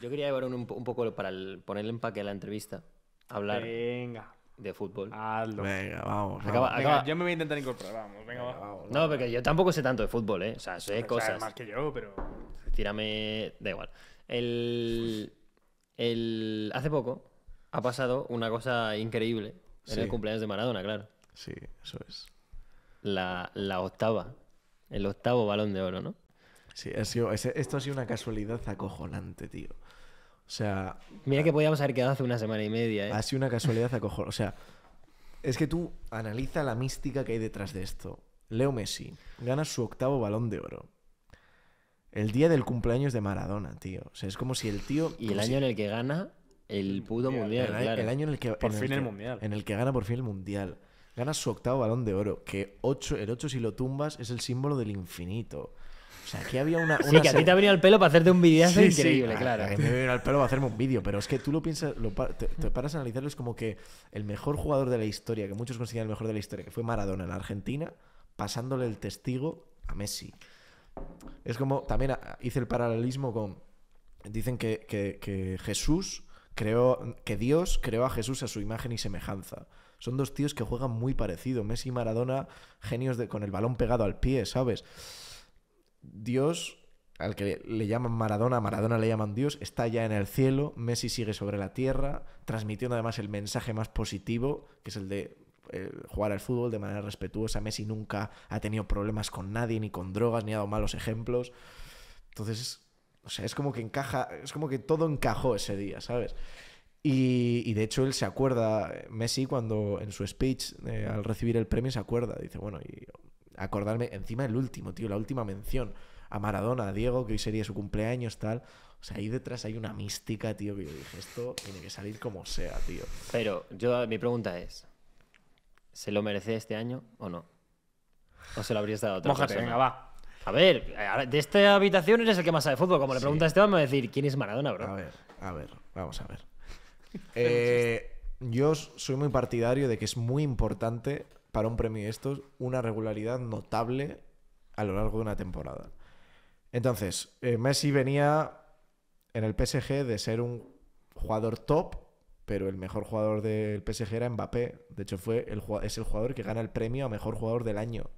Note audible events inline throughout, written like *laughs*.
Yo quería llevar un, un poco para ponerle empaque a la entrevista. Hablar de fútbol. Venga, vamos. Yo me voy a intentar incorporar. Vamos, venga, vamos, No, porque yo tampoco sé tanto de fútbol, ¿eh? O sea, sé cosas. más que yo, pero. Tírame. Da igual. El. Hace poco ha pasado una cosa increíble en el cumpleaños de Maradona, claro. Sí, eso es. La, la, octava, el octavo balón de oro, ¿no? Sí, esto ha sido una casualidad acojonante, tío. O sea. Mira que podíamos haber quedado hace una semana y media, ¿eh? Ha sido una casualidad acojo. O sea, es que tú analiza la mística que hay detrás de esto. Leo Messi gana su octavo balón de oro. El día del cumpleaños de Maradona, tío. O sea, es como si el tío. Y el año en el que gana el puto mundial. El, año en el que. Por fin el, mundial. En el que gana por fin el mundial. Gana su octavo balón de oro. Que ocho, el ocho si lo tumbas, es el símbolo del infinito aquí había una. sí, que a ti te ha venido el pelo para hacerte un vídeo increíble, claro. A me venido el pelo para hacerme un vídeo, pero es que tú lo piensas, te, paras a analizarlo, es como que el mejor jugador de la historia, que muchos consideran el mejor de la historia, que fue Maradona en la Argentina, pasándole el testigo a Messi. Es como, también hice el paralelismo con. Dicen que, Jesús creó. que Dios creó a Jesús a su imagen y semejanza son dos tíos que juegan muy parecido. Messi y Maradona, genios de, con el balón pegado al pie, ¿sabes? Dios, al que le llaman Maradona, Maradona le llaman Dios, está ya en el cielo, Messi sigue sobre la tierra, transmitiendo además el mensaje más positivo, que es el de eh, jugar al fútbol de manera respetuosa. Messi nunca ha tenido problemas con nadie, ni con drogas, ni ha dado malos ejemplos. Entonces, o sea, es como que encaja, es como que todo encajó ese día, ¿sabes? Y, de hecho él se acuerda, Messi cuando en su speech eh, al recibir el premio se acuerda, dice, bueno, y acordarme, encima el último, tío, la última mención a Maradona, a Diego, que hoy sería su cumpleaños, tal. O sea, ahí detrás hay una mística, tío, que yo dije, esto tiene que salir como sea, tío. Pero yo, mi pregunta es, ¿se lo merece este año o no? ¿O se lo habrías dado a otra venga, va. A ver, de esta habitación eres el que más sabe fútbol. Como le pregunta a Esteban, me va a decir, ¿quién es Maradona, bro? A ver, a ver, vamos a ver. *laughs* Eh, yo soy muy partidario de que es muy importante para un premio de estos una regularidad notable a lo largo de una temporada. Entonces, eh, Messi venía en el PSG de ser un jugador top, pero el mejor jugador del PSG era Mbappé. De hecho, fue el, es el jugador que gana el premio a mejor jugador del año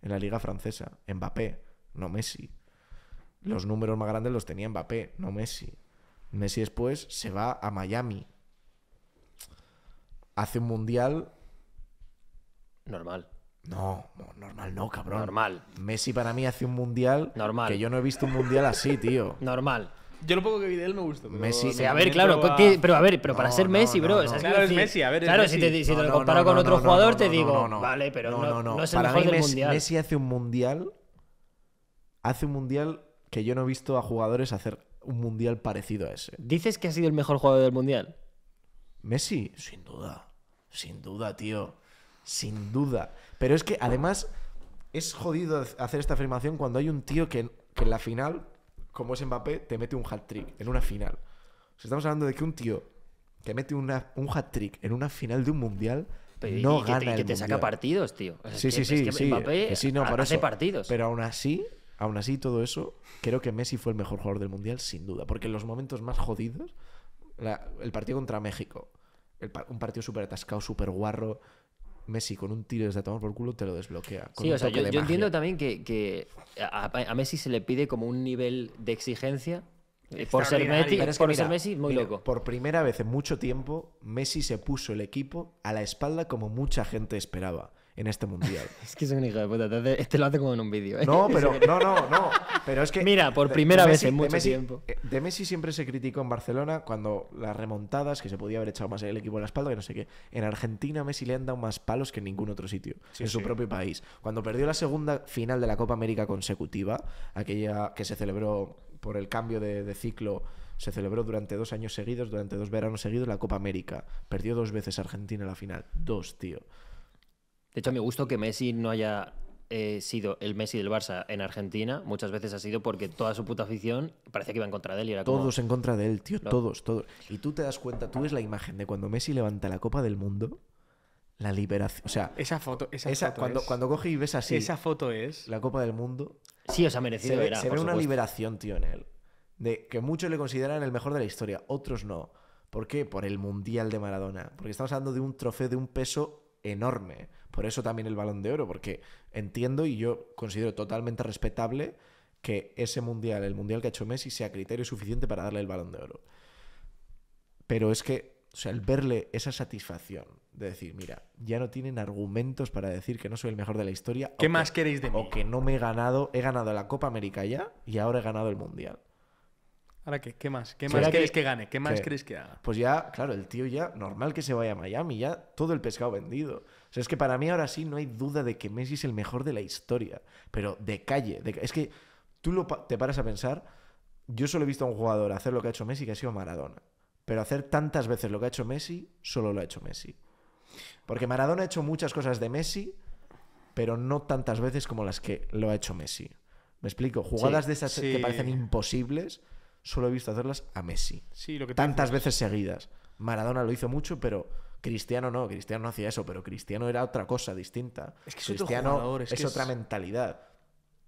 en la liga francesa. Mbappé, no Messi. Los números más grandes los tenía Mbappé, no Messi. Messi después se va a Miami. Hace un mundial Normal. No, normal no, cabrón. Normal. Messi para mí hace un mundial. Normal. Que yo no he visto un mundial así, tío. *laughs* Normal. Yo lo poco que vi de él me gustó Pero Messi. a ver, claro, pero a ver, pero para ser Messi, bro. claro, es Messi, a ver. claro, si te, lo comparo con otro jugador, te digo, vale, pero no, es el para mejor Messi, Messi hace un mundial. Hace un mundial que yo no he visto a jugadores hacer un mundial parecido a ese. ¿Dices que ha sido el mejor jugador del mundial? Messi, sin duda. Sin duda, tío sin duda. Pero es que además es jodido hacer esta afirmación cuando hay un tío que, en la final, como es Mbappé, te mete un hat-trick en una final. Si estamos hablando de que un tío te mete un hat-trick en una final de un mundial no gana que te, que te saca partidos, tío. sí sí, sí, sí, no, hace partidos. Pero aún así, aún así todo eso, creo que Messi fue el mejor jugador del mundial sin duda, porque en los momentos más jodidos, el partido contra México, un partido súper atascado, súper guarro, Messi con un tiro desde tomar por culo te lo desbloquea. sí, o sea, yo, entiendo también que, a, Messi se le pide como un nivel de exigencia. Eh, por ser, Messi, muy loco. Por primera vez en mucho tiempo, Messi se puso el equipo a la espalda como mucha gente esperaba en este mundial. *laughs* Es que es un hijo de puta, te, lo hace como en un vídeo. ¿eh? No, pero *laughs* no, no, no. Pero es que. Mira, por primera vez en mucho tiempo. Eh, de Messi siempre se criticó en Barcelona cuando las remontadas, que se podía haber echado más el equipo en la espalda, que no sé qué. En Argentina, Messi le han dado más palos que en ningún otro sitio, en su propio país. Cuando perdió la segunda final de la Copa América consecutiva, aquella que se celebró por el cambio de, de ciclo se celebró durante dos años seguidos, durante dos veranos seguidos, la Copa América. Perdió dos veces Argentina en la final. Dos, tío. De hecho, a mi que Messi no haya eh, sido el Messi del Barça en Argentina, muchas veces ha sido porque toda su puta afición parecía que iba en contra de él. Y era como... todos en contra de él, tío, todos, todos. Y tú te das cuenta, tú ves la imagen de cuando Messi levanta la Copa del Mundo. La liberación, o sea, esa foto, esa, foto cuando, cuando coge y ves así, esa foto es la Copa del Mundo. Sí, os ha merecido. se ve una liberación, tío, en él, de que muchos le consideran el mejor de la historia, otros no. ¿Por qué? Por el mundial de Maradona, porque estamos hablando de un trofeo de un peso enorme. Por eso también el balón de oro, porque entiendo y yo considero totalmente respetable que ese mundial, el mundial que ha hecho Messi, sea criterio suficiente para darle el balón de oro. Pero es que, o sea, el verle esa satisfacción de decir, mira, ya no tienen argumentos para decir que no soy el mejor de la historia. ¿Qué más queréis de mí? O que no me he ganado, he ganado la Copa América ya y ahora he ganado el mundial. ¿Ahora qué? ¿Qué más? ¿Qué más queréis que, que, gane? ¿Qué más queréis que haga? Pues ya, claro, el tío ya, normal que se vaya a Miami, ya todo el pescado vendido sea, es que para mí ahora sí no hay duda de que Messi es el mejor de la historia, pero de calle. Es que tú te paras a pensar, yo solo he visto a un jugador hacer lo que ha hecho Messi, que ha sido Maradona. Pero hacer tantas veces lo que ha hecho Messi, solo lo ha hecho Messi. Porque Maradona ha hecho muchas cosas de Messi, pero no tantas veces como las que lo ha hecho Messi. ¿Me explico? Jugadas de esas que parecen imposibles, solo he visto hacerlas a Messi. Sí, lo que tantas veces seguidas. Maradona lo hizo mucho, pero Cristiano no, Cristiano no hacía eso, pero Cristiano era otra cosa distinta. Es que Cristiano es, otra mentalidad.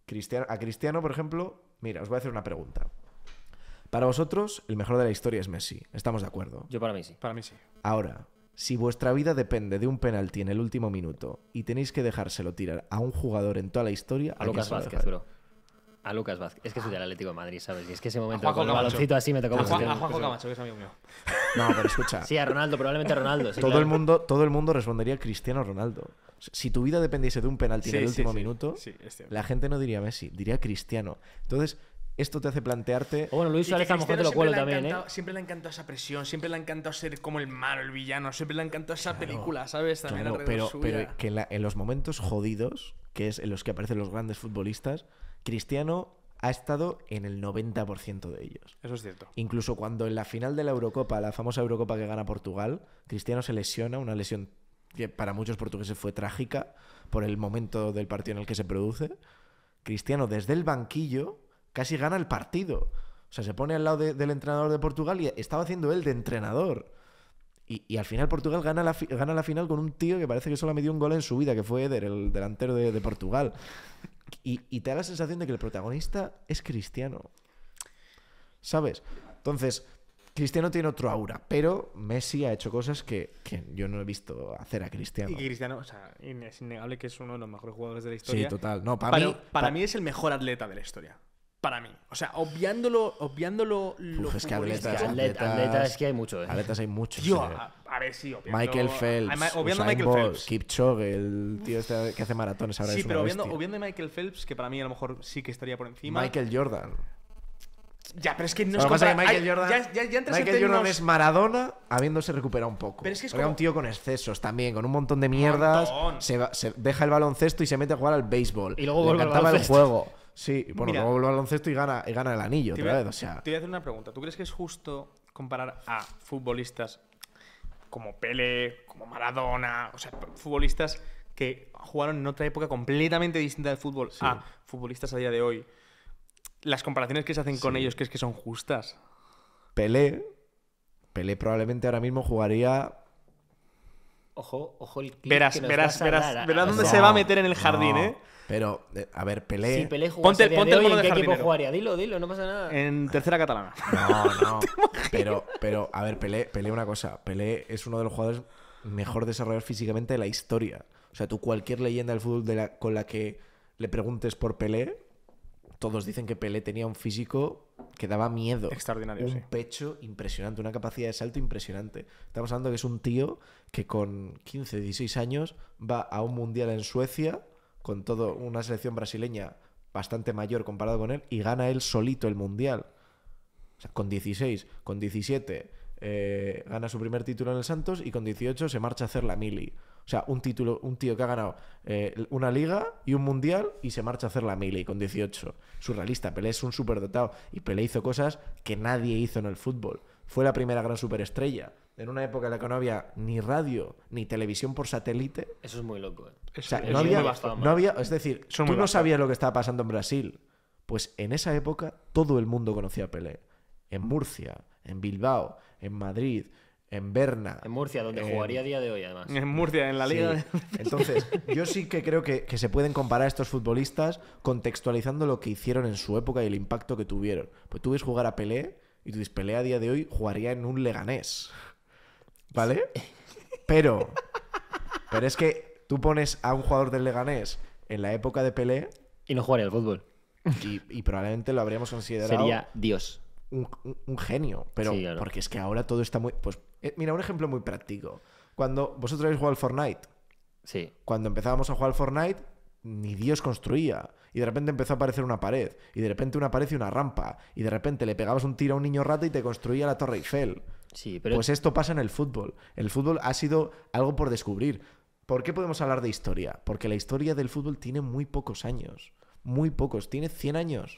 Cristiano, a Cristiano, por ejemplo, mira, os voy a hacer una pregunta. Para vosotros, el mejor de la historia es Messi. Estamos de acuerdo. Yo para mí sí. Para mí sí. Ahora, si vuestra vida depende de un penalti en el último minuto y tenéis que dejárselo tirar a un jugador en toda la historia, a, a Lucas a Lucas Vázquez. Es que soy del Atlético de Madrid, ¿sabes? Y es que ese momento con el baloncito así me tocó A, Juan, a Juanjo Camacho, que es amigo mío. No, pero escucha. Sí, a Ronaldo, probablemente a Ronaldo. todo, el mundo, todo el mundo respondería Cristiano Ronaldo. Si tu vida dependiese de un penalti en el último minuto, la gente no diría Messi, diría Cristiano. Entonces, esto te hace plantearte. O bueno, Luis Suárez a lo mejor te lo cuelo también, ¿eh? Siempre le ha encantado esa presión, siempre le ha encantado ser como el malo, el villano, siempre le ha encantado esa película, ¿sabes? También claro, pero, pero que en los momentos jodidos, que es en los que aparecen los grandes futbolistas Cristiano ha estado en el 90% de ellos. Eso es cierto. Incluso cuando en la final de la Eurocopa, la famosa Eurocopa que gana Portugal, Cristiano se lesiona, una lesión que para muchos portugueses fue trágica por el momento del partido en el que se produce, Cristiano desde el banquillo casi gana el partido. O sea, se pone al lado del entrenador de Portugal y estaba haciendo él de entrenador. Y, al final Portugal gana la, gana la final con un tío que parece que solo ha metido un gol en su vida, que fue Eder, el delantero de, Portugal. Y, te da la sensación de que el protagonista es cristiano. ¿Sabes? Entonces, Cristiano tiene otro aura, pero Messi ha hecho cosas que, yo no he visto hacer a Cristiano. Y Cristiano, o sea, es innegable que es uno de los mejores jugadores de la historia. Sí, total. No, para mí es el mejor atleta de la historia para mí. O sea, obviándolo, obviándolo es que atletas, atletas, es que hay mucho, ¿eh? Atletas hay muchos. Yo a, a, ver, sí, obviando, Michael Phelps. Obviando a, obviando Michael Phelps. Kipchoge, el tío este que hace maratones ahora Sí, pero obviando, obviando, Michael Phelps, que para mí a lo mejor sí que estaría por encima. Michael Jordan. Ya, pero es que no es pasa Michael Jordan, Michael es Maradona habiéndose recuperado un poco. Pero es que es como... un tío con excesos también, con un montón de mierdas. Montón. Se, se, deja el baloncesto y se mete a jugar al béisbol. Y luego Le encantaba el juego. Sí, bueno, luego vuelve al baloncesto y gana, gana el anillo te Te voy a hacer una pregunta. ¿Tú crees que es justo comparar a futbolistas como Pele, como Maradona, o sea, futbolistas que jugaron en otra época completamente distinta del fútbol a futbolistas a día de hoy? Las comparaciones que se hacen con ellos, ¿crees que son justas? Pele, Pelé probablemente ahora mismo jugaría Ojo, ojo el clip verás, verás, verás, dónde se va a meter en el jardín, ¿eh? Pero, eh, a ver, Pelé. ponte, el jardín. ¿en de qué equipo jugaría? Dilo, dilo, no pasa nada. En tercera catalana. *laughs* No, no. *laughs* pero, pero, a ver, Pelé, Pelé, una cosa. Pelé es uno de los jugadores mejor desarrollados físicamente de la historia. O sea, tú cualquier leyenda del fútbol con la que le preguntes por Pelé, todos dicen que Pelé tenía un físico que daba miedo. Extraordinario, un pecho impresionante, una capacidad de salto impresionante. Estamos hablando que es un tío que con 15, 16 años va a un mundial en Suecia con toda una selección brasileña bastante mayor comparado con él y gana él solito el mundial. O sea, con 16, con 17 eh, gana su primer título en el Santos y con 18 se marcha a hacer la mili. O sea, un título, un tío que ha ganado eh, una liga y un mundial y se marcha a hacer la y con 18. Surrealista, Pelé es un superdotado y Pelé hizo cosas que nadie hizo en el fútbol. Fue la primera gran superestrella. En una época en la que no había ni radio ni televisión por satélite. Eso es muy loco. Eh. no, había, Es decir, tú no sabías lo que estaba pasando en Brasil. Pues en esa época todo el mundo conocía a Pelé. En Murcia, en Bilbao, en Madrid, en Berna. En Murcia, donde jugaría a día de hoy, además. En Murcia, en la liga. Entonces, yo sí que creo que, se pueden comparar a estos futbolistas contextualizando lo que hicieron en su época y el impacto que tuvieron. Pues tú ves jugar a Pelé y tú dices, Pelé a día de hoy jugaría en un Leganés. ¿Vale? Pero, pero es que tú pones a un jugador del Leganés en la época de Pelé... Y no jugaría al fútbol. y probablemente lo habríamos considerado... Sería Dios un, genio. Pero porque es que ahora todo está muy. Pues eh, mira, un ejemplo muy práctico. Cuando vosotros habéis jugado al Fortnite. Sí. Cuando empezábamos a jugar al Fortnite, ni Dios construía. Y de repente empezó a aparecer una pared. Y de repente una pared y una rampa. Y de repente le pegabas un tiro a un niño rato y te construía la Torre Eiffel. Sí, pero... Pues esto pasa en el fútbol. El fútbol ha sido algo por descubrir. ¿Por qué podemos hablar de historia? Porque la historia del fútbol tiene muy pocos años. Muy pocos. Tiene 100 años.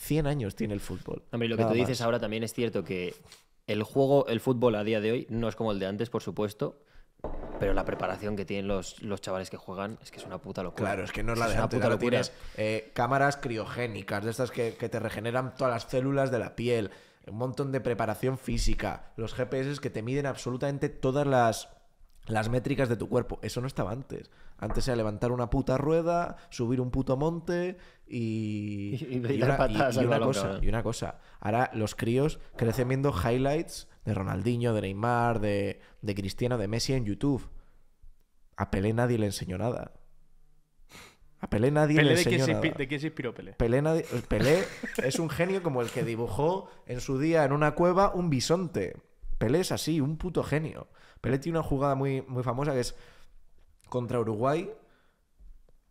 100 años tiene el fútbol. Hombre, lo que tú dices ahora también es cierto que el juego, el fútbol a día de hoy no es como el de antes, por supuesto, pero la preparación que tienen los, los chavales que juegan es que es una puta locura. Claro, es que no es la de antes. locura. tienes eh, cámaras criogénicas, de estas que, que te regeneran todas las células de la piel, un montón de preparación física, los GPS que te miden absolutamente todas las las métricas de tu cuerpo. Eso no estaba antes. Antes era levantar una puta rueda, subir un puto monte y. *laughs* Y, una, una, cosa, y una cosa. Ahora los críos crecen viendo highlights de Ronaldinho, de Neymar, de, Cristiano, de Messi en YouTube. A Pelé nadie le enseñó nada. A Pelé nadie le enseñó nada. ¿De quién se inspiró Pelé? Pelé es un genio como el que dibujó en su día en una cueva un bisonte. Pelé es así, un puto genio. Pelé tiene una jugada muy, muy famosa que es contra Uruguay.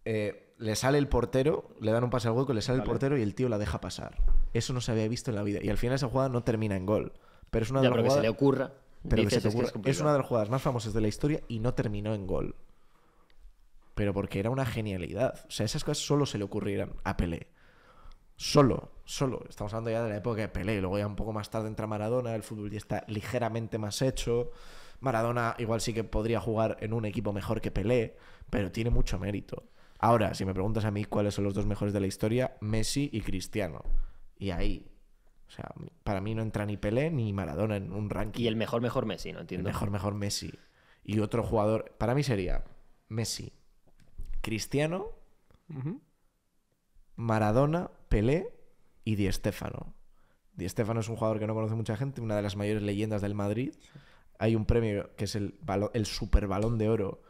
Eh, le sale el portero, le dan un pase al hueco, le sale el portero y el tío la deja pasar. Eso no se había visto en la vida. Y al final esa jugada no termina en gol. Pero es una de las jugadas. se le ocurra. Pero Es, una de las jugadas más famosas de la historia y no terminó en gol. Pero porque era una genialidad. O sea, esas cosas solo se le ocurrieran a Pelé. Solo, solo. Estamos hablando ya de la época de Pelé. Luego ya un poco más tarde entra Maradona, el fútbol ya está ligeramente más hecho. Maradona igual sí que podría jugar en un equipo mejor que Pelé, pero tiene mucho mérito. Ahora, si me preguntas a mí cuáles son los dos mejores de la historia, Messi y Cristiano. Y ahí, o sea, para mí no entra ni Pelé ni Maradona en un ranking. Y el mejor, mejor Messi, no entiendo. mejor, mejor Messi. Y otro jugador, para mí sería Messi, Cristiano, Maradona, Pelé y Di Stéfano. Di Stéfano es un jugador que no conoce mucha gente, una de las mayores leyendas del Madrid hay un premio que es el, Super Balón de Oro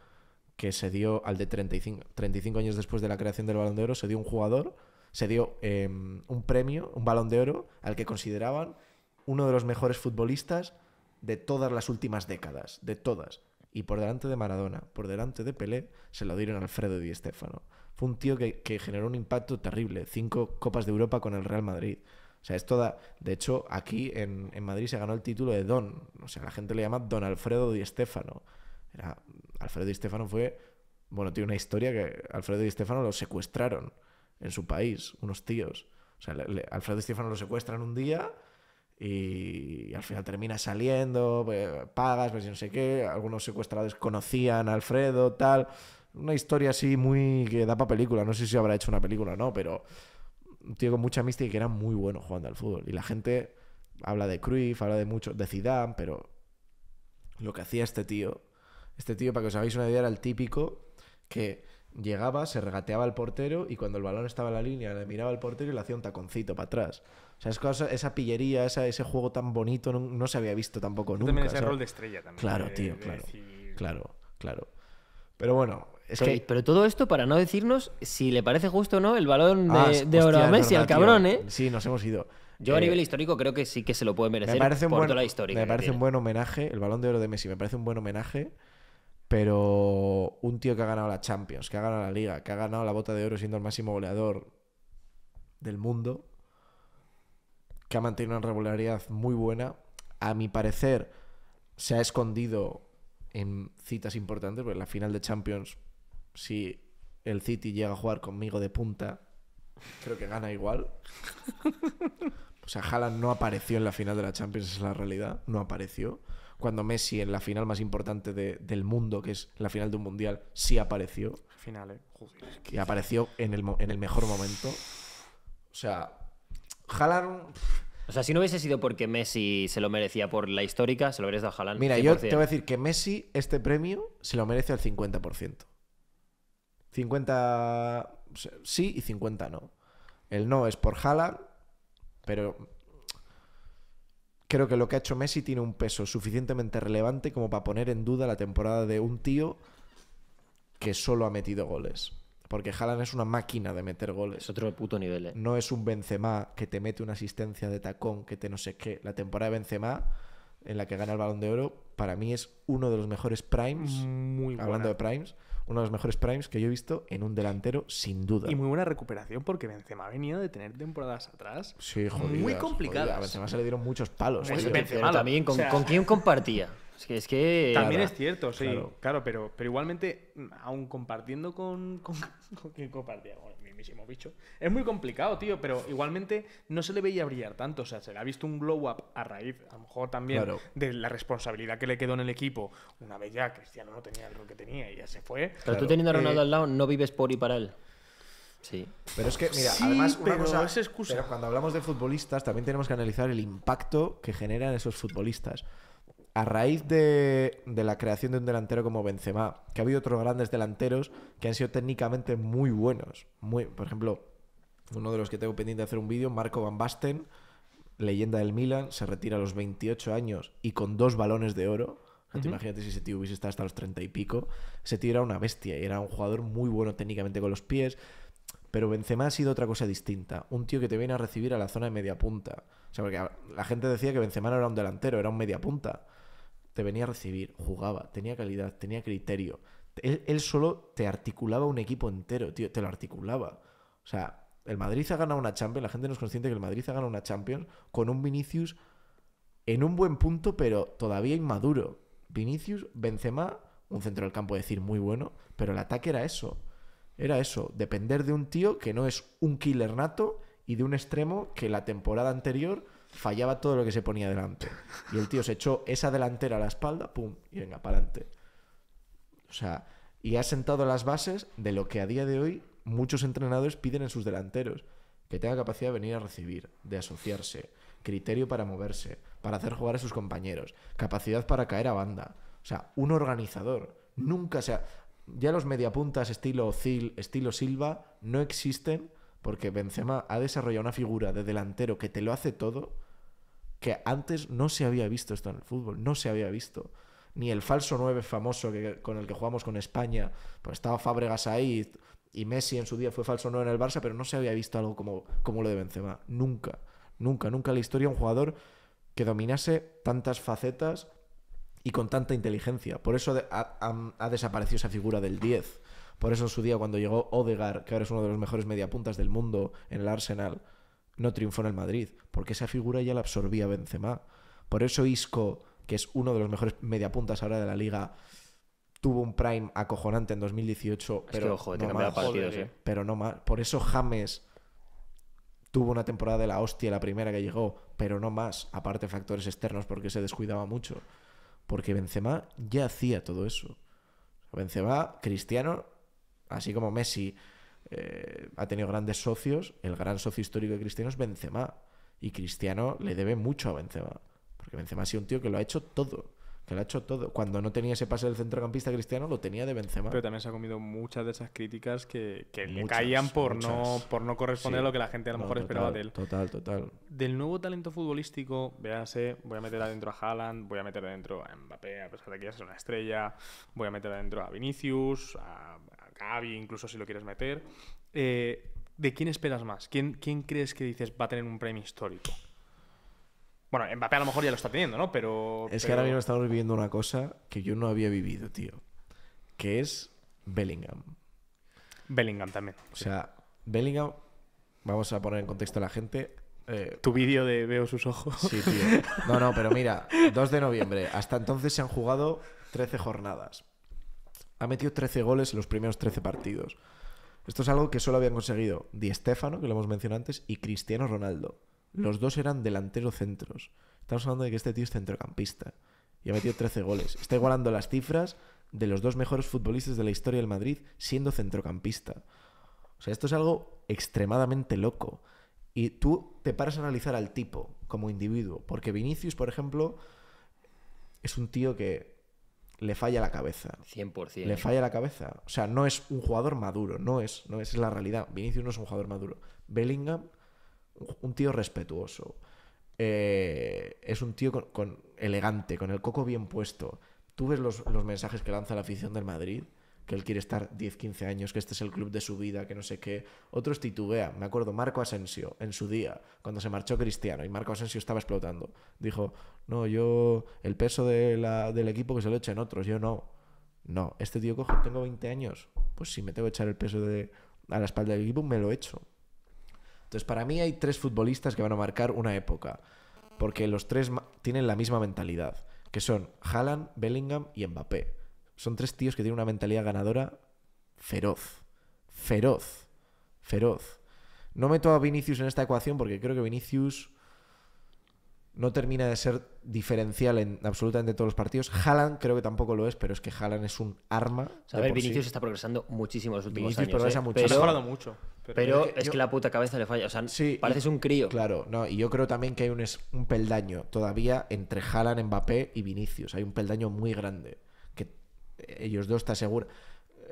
que se dio al de 35, 35 años después de la creación del Balón de Oro, se dio un jugador, se dio em, un premio, un Balón de Oro, al que consideraban uno de los mejores futbolistas de todas las últimas décadas, de todas. Y por delante de Maradona, por delante de Pelé, se lo dieron a Alfredo Di Stéfano. Fue un tío que generó un impacto terrible. Cinco Copas de Europa con el Real Madrid o sea, esto De hecho, aquí en, Madrid se ganó el título de Don. O sea, la gente le llama Don Alfredo Di Estefano. Era, Alfredo Di Estefano fue. Bueno, tiene una historia que Alfredo Di Estefano lo secuestraron en su país, unos tíos. O sea, Alfredo Di Estefano lo secuestran un día y, al final termina saliendo, eh, pagas, pues, no sé qué. Algunos secuestradores conocían a Alfredo, tal. Una historia así muy que da para película. No sé si habrá hecho una película o no, pero un tío con mucha mística y que era muy bueno jugando al fútbol. Y la gente habla de Cruyff, habla de mucho, de Zidane, pero lo que hacía este tío, este tío, para que os hagáis una idea, era el típico que llegaba, se regateaba al portero y cuando el balón estaba en la línea le miraba al portero y le hacía un taconcito para atrás. O sea, es cosa, esa pillería, ese juego tan bonito no, se había visto tampoco nunca. También ese rol de estrella también. Claro, tío, claro. Claro, claro. Pero bueno, pero todo esto para no decirnos si le parece justo o no el balón de, ah, oro a Messi, al cabrón, ¿eh? Sí, nos hemos ido. Yo a eh, nivel histórico creo que sí que se lo puede merecer Me parece un buen homenaje, el balón de oro de Messi, me parece un buen homenaje, pero un tío que ha ganado la Champions, que ha ganado la Liga, que ha ganado la bota de oro siendo el máximo goleador del mundo, que ha mantenido una regularidad muy buena, a mi parecer se ha escondido en citas importantes, porque la final de Champions si el City llega a jugar conmigo de punta, creo que gana igual. o sea, Haaland no apareció en la final de la Champions, es la realidad, no apareció. Cuando Messi en la final más importante del mundo, que es la final de un mundial, sí apareció. Final, eh. que apareció en el, mejor momento. O sea, Haaland... O sea, si no hubiese sido porque Messi se lo merecía por la histórica, se lo hubieras dado Haaland. Mira, yo te voy a decir que Messi, este premio, se lo merece al 50%. 50 sí y 50 no. El no es por Haaland, pero creo que lo que ha hecho Messi tiene un peso suficientemente relevante como para poner en duda la temporada de un tío que solo ha metido goles. Porque Haaland es una máquina de meter goles. Es otro puto nivel. Eh. No es un Benzema que te mete una asistencia de tacón, que te no sé qué. La temporada de Benzema, en la que gana el Balón de Oro, para mí es uno de los mejores primes. Muy Hablando de primes uno de los mejores primes que yo he visto en un delantero, sin duda. Y muy buena recuperación porque Benzema venido de tener temporadas atrás sí, jodidas, muy complicadas. A Benzema se le dieron muchos palos. Benzema también, ¿con, ¿con quién compartía? Es que, También es cierto, sí. Claro, pero, pero, igualmente, aún compartiendo con. *laughs* con, compartía, con el mismísimo bicho. Es muy complicado, tío, pero igualmente no se le veía brillar tanto. O sea, se le ha visto un glow up a raíz, a lo mejor también, de la responsabilidad que le quedó en el equipo. Una vez ya Cristiano no tenía lo que tenía y ya se fue. Pero tú teniendo a Ronaldo eh, al lado, no vives por y para él. Sí. Pero es que, mira, además, cuando hablamos de futbolistas, también tenemos que analizar el impacto que generan esos futbolistas a raíz de, la creación de un delantero como Benzema, que ha habido otros grandes delanteros que han sido técnicamente muy buenos. Muy, por ejemplo, uno de los que tengo pendiente de hacer un vídeo, Marco Van Basten, leyenda del Milan, se retira a los 28 años y con dos balones de oro. Imagínate si ese tío hubiese estado hasta los 30 y pico. Ese tío era una bestia y era un jugador muy bueno técnicamente con los pies. Pero Benzema ha sido otra cosa distinta. Un tío que te viene a recibir a la zona de media punta. O sea, porque la gente decía que Benzema no era un delantero, era un media punta venía a recibir, jugaba, tenía calidad, tenía criterio. Él, solo te articulaba un equipo entero, tío, te lo articulaba. O sea, el Madrid ha ganado una Champions, la gente no es consciente que el Madrid ha ganado una Champions con un Vinicius en un buen punto, pero todavía inmaduro. Vinicius, Benzema, un centro del campo, decir, muy bueno, pero el ataque era eso. Era eso, depender de un tío que no es un killer nato y de un extremo que la temporada anterior fallaba todo lo que se ponía delante. Y el tío se echó esa delantera a la espalda, pum, y venga, para adelante. O sea, y ha sentado las bases de lo que a día de hoy muchos entrenadores piden en sus delanteros. Que tenga capacidad de venir a recibir, de asociarse, criterio para moverse, para hacer jugar a sus compañeros, capacidad para caer a banda. O sea, un organizador. Nunca o Ya los mediapuntas estilo estilo Silva, no existen porque Benzema ha desarrollado una figura de delantero que te lo hace todo, que antes no se había visto esto en el fútbol, no se había visto. Ni el falso 9 famoso que, con el que jugamos con España, pues estaba Fábregas ahí y Messi en su día fue falso 9 en el Barça, pero no se había visto algo como, como lo de Benzema. Nunca, nunca, nunca en la historia un jugador que dominase tantas facetas y con tanta inteligencia. Por eso ha, ha desaparecido esa figura del 10 por eso en su día, cuando llegó Odegar, que ahora es uno de los mejores mediapuntas del mundo en el Arsenal, no triunfó en el Madrid, porque esa figura ya la absorbía Benzema. Por eso Isco, que es uno de los mejores mediapuntas ahora de la liga, tuvo un prime acojonante en 2018, pero, ojo, no más, eh. pero no más. Por eso James tuvo una temporada de la hostia la primera que llegó, pero no más, aparte factores externos porque se descuidaba mucho. Porque Benzema ya hacía todo eso. Benzema, Cristiano, así como Messi eh, ha tenido grandes socios, el gran socio histórico de Cristiano es Benzema. Y Cristiano le debe mucho a Benzema. Porque Benzema ha sido un tío que lo ha hecho todo. Que lo ha hecho todo. Cuando no tenía ese pase del centrocampista cristiano, lo tenía de Benzema. Pero también se ha comido muchas de esas críticas que, le caían por no, por no corresponder a lo que la gente a lo mejor esperaba de él. Total, total. Del nuevo talento futbolístico, véase, voy a meter adentro a Haaland, voy a meter adentro a Mbappé, a pesar de que ya es una estrella, voy a meter adentro a Vinicius, a, Gaby, incluso si lo quieres meter. Eh, ¿De quién esperas más? ¿Quién, ¿Quién crees que dices va a tener un premio histórico? Bueno, Mbappé a lo mejor ya lo está teniendo, ¿no? Pero. Es que ahora mismo estamos viviendo una cosa que yo no había vivido, tío. Que es Bellingham. Bellingham también. O sea, Bellingham, vamos a poner en contexto a la gente. Eh, tu vídeo de Veo sus ojos. Sí, tío. No, no, pero mira, 2 de noviembre. Hasta entonces se han jugado 13 jornadas ha metido 13 goles en los primeros 13 partidos. Esto es algo que solo habían conseguido Di Stéfano, que lo hemos mencionado antes, y Cristiano Ronaldo. Los dos eran delanteros centros. Estamos hablando de que este tío es centrocampista y ha metido 13 goles. Está igualando las cifras de los dos mejores futbolistas de la historia del Madrid siendo centrocampista. O sea, esto es algo extremadamente loco. Y tú te paras a analizar al tipo como individuo, porque Vinicius, por ejemplo, es un tío que le falla la cabeza. 100%. Le falla la cabeza. O sea, no es un jugador maduro, no es, no es, la realidad. Vinicius no es un jugador maduro. Bellingham, un tío respetuoso. Eh, es un tío elegante, con el coco bien puesto. Tú ves los mensajes que lanza la afición del Madrid que él quiere estar 10, 15 años, que este es el club de su vida, que no sé qué. Otros titubean. Me acuerdo, Marco Asensio, en su día, cuando se marchó Cristiano y Marco Asensio estaba explotando, dijo, no, yo el peso del equipo que se lo en otros, yo no. No, este tío cojo, tengo 20 años, pues si me tengo que echar el peso de, a la espalda del equipo, me lo echo. Entonces, para mí hay tres futbolistas que van a marcar una época, porque los tres tienen la misma mentalidad, que son Haaland, Bellingham y Mbappé. Son tres tíos que tienen una mentalidad ganadora feroz. Feroz. Feroz. No meto a Vinicius en esta ecuación porque creo que Vinicius no termina de ser diferencial en absolutamente todos los partidos. Haaland creo que tampoco lo es, pero es que Haaland es un arma. Vinicius está progresando muchísimo los últimos Vinicius progresa ¿eh? mucho. Pero, es, que, la puta cabeza le falla. O sea, sí, pareces un crío. Claro, no, y yo creo también que hay un, un peldaño todavía entre Haaland, Mbappé y Vinicius. Hay un peldaño muy grande ellos dos te aseguran.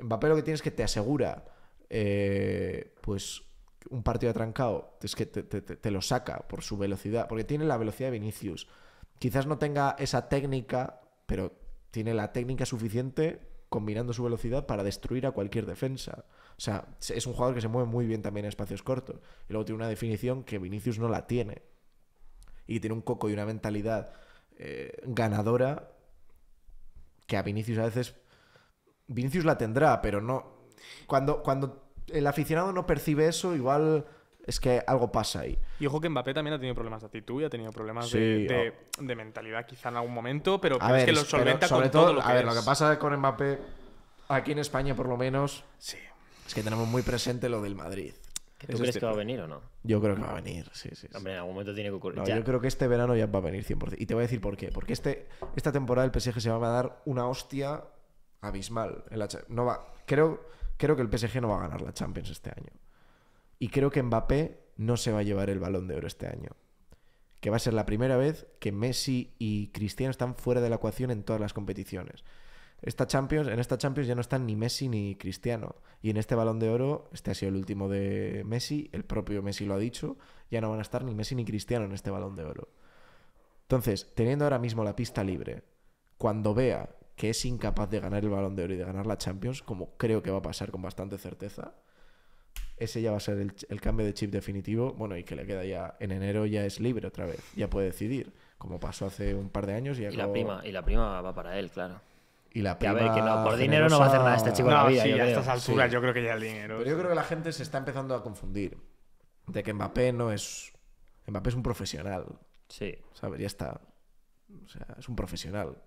Mbappé lo que tienes es que te asegura, eh, pues un partido atrancado, es que te, lo saca por su velocidad, porque tiene la velocidad de Vinicius. Quizás no tenga esa técnica, pero tiene la técnica suficiente combinando su velocidad para destruir a cualquier defensa. O sea, es un jugador que se mueve muy bien también en espacios cortos. Y luego tiene una definición que Vinicius no la tiene. Y tiene un coco y una mentalidad eh, ganadora que a Vinicius a veces Vinicius la tendrá, pero no. Cuando, cuando el aficionado no percibe eso, igual es que algo pasa ahí. Y ojo que Mbappé también ha tenido problemas de actitud y ha tenido problemas de, de, mentalidad quizá en algún momento, pero, es que lo solventa con todo, lo que A ver, lo que pasa con Mbappé, aquí en España por lo menos, sí. es que tenemos muy presente lo del Madrid. ¿Tú crees este que va a venir o no? Yo creo que va a venir, sí, sí. Hombre, en algún momento tiene que ocurrir. No, yo creo que este verano ya va a venir 100%. Y te voy a decir por qué. Porque este, esta temporada el PSG se va a dar una hostia abismal. el no va, creo, creo que el PSG no va a ganar la Champions este año. Y creo que Mbappé no se va a llevar el balón de oro este año. Que va a ser la primera vez que Messi y Cristiano están fuera de la ecuación en todas las competiciones. Esta Champions, en esta Champions ya no están ni Messi ni Cristiano. Y en este balón de oro, este ha sido el último de Messi, el propio Messi lo ha dicho, ya no van a estar ni Messi ni Cristiano en este balón de oro. Entonces, teniendo ahora mismo la pista libre, cuando vea que es incapaz de ganar el balón de oro y de ganar la Champions, como creo que va a pasar con bastante certeza, ese ya va a ser el, cambio de chip definitivo, bueno, y que le queda ya en enero ya es libre otra vez, ya puede decidir, como pasó hace un par de años y, la prima y la prima va para él, claro. Y la prima. Ya ver, que por dinero no va a hacer nada este chico en la vida. yo a estas alturas yo creo que ya el dinero. Pero yo creo que la gente se está empezando a confundir de que Mbappé no es Mbappé es un profesional. Sí. ¿Sabes? Ya está. O sea, es un profesional.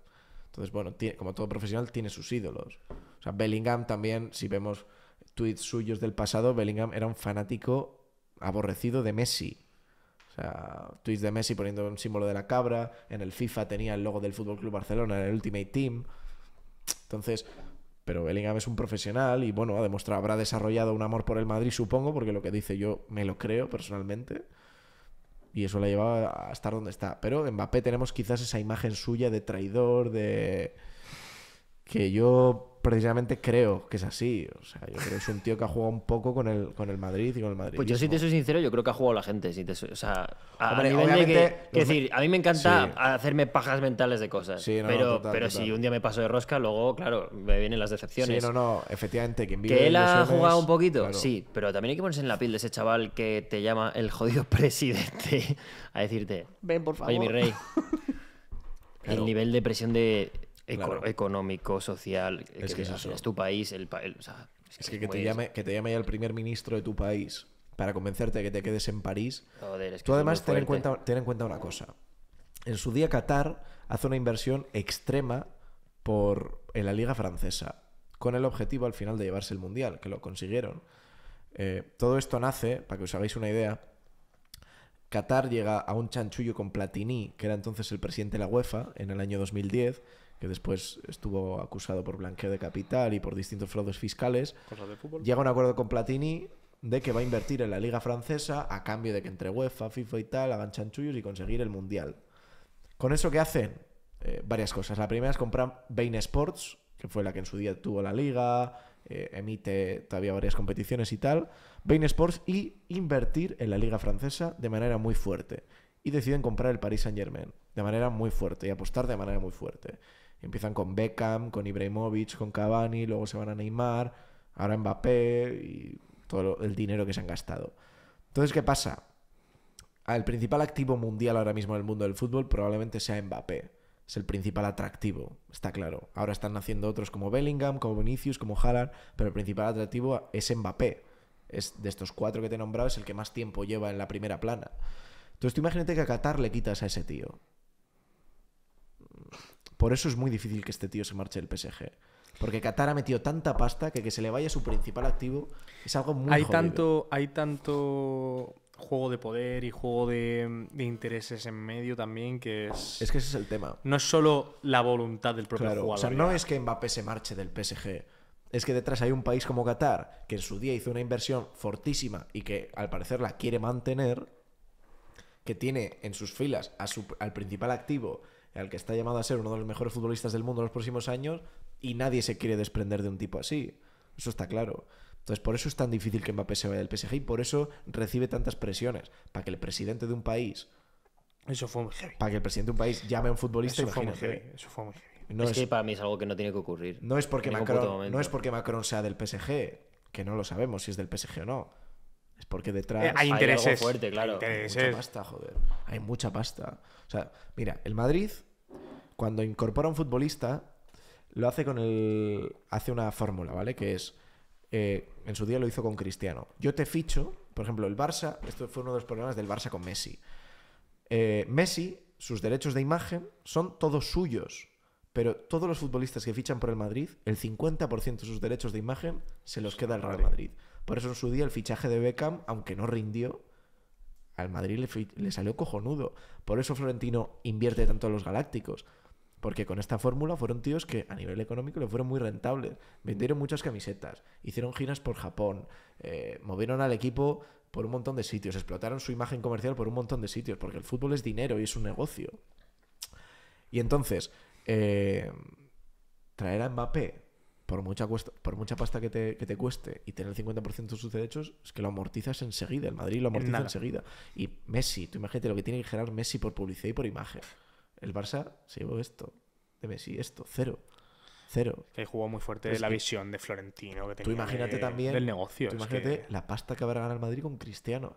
Entonces, bueno, como todo profesional, tiene sus ídolos. O sea, Bellingham también, si vemos tweets suyos del pasado, Bellingham era un fanático aborrecido de Messi. O sea, tweets de Messi poniendo un símbolo de la cabra, en el FIFA tenía el logo del Fútbol Club Barcelona, en el Ultimate Team. Entonces, pero Bellingham es un profesional y bueno, ha demostrado, habrá desarrollado un amor por el Madrid, supongo, porque lo que dice yo me lo creo personalmente y eso la llevaba a estar donde está. Pero en Mbappé tenemos quizás esa imagen suya de traidor, de que yo precisamente creo que es así. O sea, yo creo que es un tío que ha jugado un poco con el, con el Madrid y con el Madrid. Pues yo, sí te soy sincero, yo creo que ha jugado la gente. Si o sea, a, que, decir, a mí me encanta hacerme pajas mentales de cosas. pero pero si un día me paso de rosca, luego, claro, me vienen las decepciones. Sí, no, no, efectivamente. que él ha jugado un poquito, sí, pero también hay que ponerse en la piel de ese chaval que te llama el jodido *laughs* presidente a decirte: Ven, por favor. Oye, mi rey. *laughs* El nivel de presión de económico, social, es que, es, tu país, el, es, que, te llame, ya el primer ministro de tu país para convencerte de que te quedes en París. Tú además ten en, cuenta, una cosa. En su día Qatar hace una inversión extrema por, en la liga francesa, con el objetivo al final de llevarse el Mundial, que lo consiguieron. Eh, todo esto nace, para que os hagáis una idea, Qatar llega a un chanchullo con Platini, que era entonces el presidente de la UEFA, en el año 2010 que después estuvo acusado por blanqueo de capital y por distintos fraudes fiscales, llega a un acuerdo con Platini de que va a invertir en la liga francesa a cambio de que entre UEFA, FIFA y tal hagan chanchullos y conseguir el mundial. Con eso qué hacen eh, varias cosas. La primera es comprar Bain Sports, que fue la que en su día tuvo la liga, eh, emite todavía varias competiciones y tal. Bain Sports y invertir en la liga francesa de manera muy fuerte. Y deciden comprar el Paris Saint Germain de manera muy fuerte y apostar de manera muy fuerte. Empiezan con Beckham, con Ibrahimovic, con Cavani, luego se van a Neymar, ahora Mbappé y todo el dinero que se han gastado. Entonces, ¿qué pasa? El principal activo mundial ahora mismo en el mundo del fútbol probablemente sea Mbappé. Es el principal atractivo, está claro. Ahora están naciendo otros como Bellingham, como Vinicius, como Haaland, pero el principal atractivo es Mbappé. Es de estos cuatro que te he nombrado, es el que más tiempo lleva en la primera plana. Entonces tú imagínate que a Qatar le quitas a ese tío. Por eso es muy difícil que este tío se marche del PSG. Porque Qatar ha metido tanta pasta que que se le vaya su principal activo es algo muy hay tanto Hay tanto juego de poder y juego de, intereses en medio también que es... Es que ese es el tema. No es solo la voluntad del propio jugador. O sea, no es que Mbappé se marche del PSG. Es que detrás hay un país como Qatar que en su día hizo una inversión fortísima y que al parecer la quiere mantener, que tiene en sus filas al principal activo al que está llamado a ser uno de los mejores futbolistas del mundo en los próximos años, y nadie se quiere desprender de un tipo así. Eso está claro. Entonces, por eso es tan difícil que Mbappé se vaya del PSG y por eso recibe tantas presiones. Para que el presidente de un país. Eso fue muy heavy. Para que el presidente de un país llame a un futbolista, eso Fue heavy. Eso fue No es, que para mí es algo que no tiene que ocurrir. No es, porque Macron, no es porque Macron sea del PSG, que no lo sabemos si es del PSG o no porque eh, detrás hay intereses. Hay fuerte, claro. Hay mucha pasta, joder. Hay mucha pasta. O sea, mira, el Madrid, cuando incorpora un futbolista, lo hace con el. hace una fórmula, ¿vale? Que es. Eh, en su día lo hizo con Cristiano. Yo te ficho, por ejemplo, el Barça, esto fue uno de los problemas del Barça con Messi. Eh, Messi, sus derechos de imagen son todos suyos, pero todos los futbolistas que fichan por el Madrid, el 50% de sus derechos de imagen se los queda el Real Madrid. Por eso en su día el fichaje de Beckham, aunque no rindió, al Madrid le, salió cojonudo. Por eso Florentino invierte tanto en los Galácticos. Porque con esta fórmula fueron tíos que a nivel económico le fueron muy rentables. Vendieron muchas camisetas, hicieron giras por Japón, eh, movieron al equipo por un montón de sitios, explotaron su imagen comercial por un montón de sitios, porque el fútbol es dinero y es un negocio. Y entonces, eh, traer a Mbappé por mucha, cuesta, por mucha pasta que te, que te, cueste y tener el 50% de sus derechos, es que lo amortizas enseguida. El Madrid lo amortiza enseguida. Y Messi, tú imagínate lo que tiene que generar Messi por publicidad y por imagen. El Barça se llevó esto, de Messi esto, cero. Cero. Que jugó muy fuerte de la visión de Florentino que Tú imagínate también del negocio. Tú imagínate la pasta que habrá ganado el Madrid con Cristiano.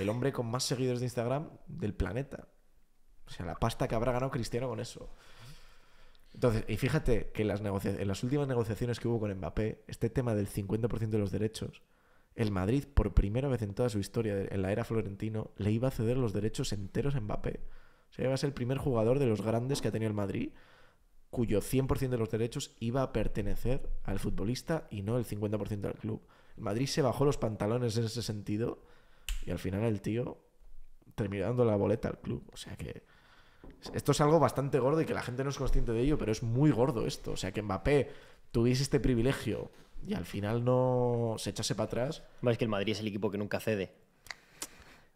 El hombre con más seguidores de Instagram del planeta. O sea, la pasta que habrá ganado Cristiano con eso. Entonces, y fíjate que en las, en las últimas negociaciones que hubo con Mbappé, este tema del 50% de los derechos, el Madrid, por primera vez en toda su historia, en la era florentino, le iba a ceder los derechos enteros a Mbappé. O sea, iba a ser el primer jugador de los grandes que ha tenido el Madrid, cuyo 100% de los derechos iba a pertenecer al futbolista y no el 50% al club. El Madrid se bajó los pantalones en ese sentido y al final el tío terminó dando la boleta al club. O sea que esto es algo bastante gordo y que la gente no es consciente de ello, pero es muy gordo esto. O sea, que Mbappé tuviese este privilegio y al final no se echase para atrás. Es que el Madrid es el equipo que nunca cede.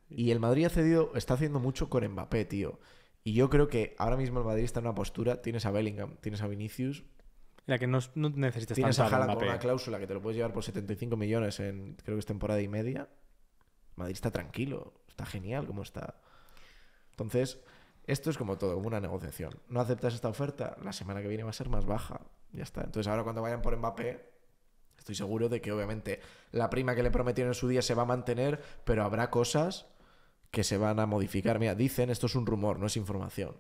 Y el Madrid ha cedido, está haciendo mucho con Mbappé, tío. Y yo creo que ahora mismo el Madrid está en una postura. Tienes a Bellingham, tienes a Vinicius. La que no, no necesitas Tienes a Haaland con una cláusula que te lo puedes llevar por 75 millones en, creo que es temporada y media. Madrid está tranquilo, está genial como está. Entonces, esto es como todo, como una negociación. No aceptas esta oferta, la semana que viene va a ser más baja. Ya está. Entonces ahora cuando vayan por Mbappé, estoy seguro de que obviamente la prima que le prometieron en su día se va a mantener, pero habrá cosas que se van a modificar. Mira, dicen, esto es un rumor, no es información.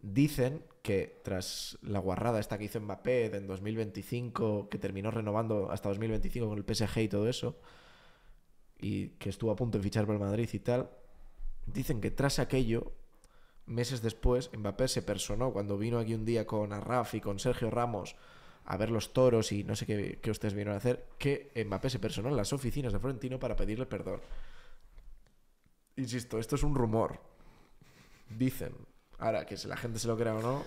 Dicen que tras la guarrada esta que hizo Mbappé en 2025, que terminó renovando hasta 2025 con el PSG y todo eso, y que estuvo a punto de fichar por el Madrid y tal, dicen que tras aquello meses después, Mbappé se personó cuando vino aquí un día con Arraf y con Sergio Ramos a ver los toros y no sé qué, ustedes vinieron a hacer, que Mbappé se personó en las oficinas de Florentino para pedirle perdón. Insisto, esto es un rumor. Dicen. Ahora, que si la gente se lo crea o no,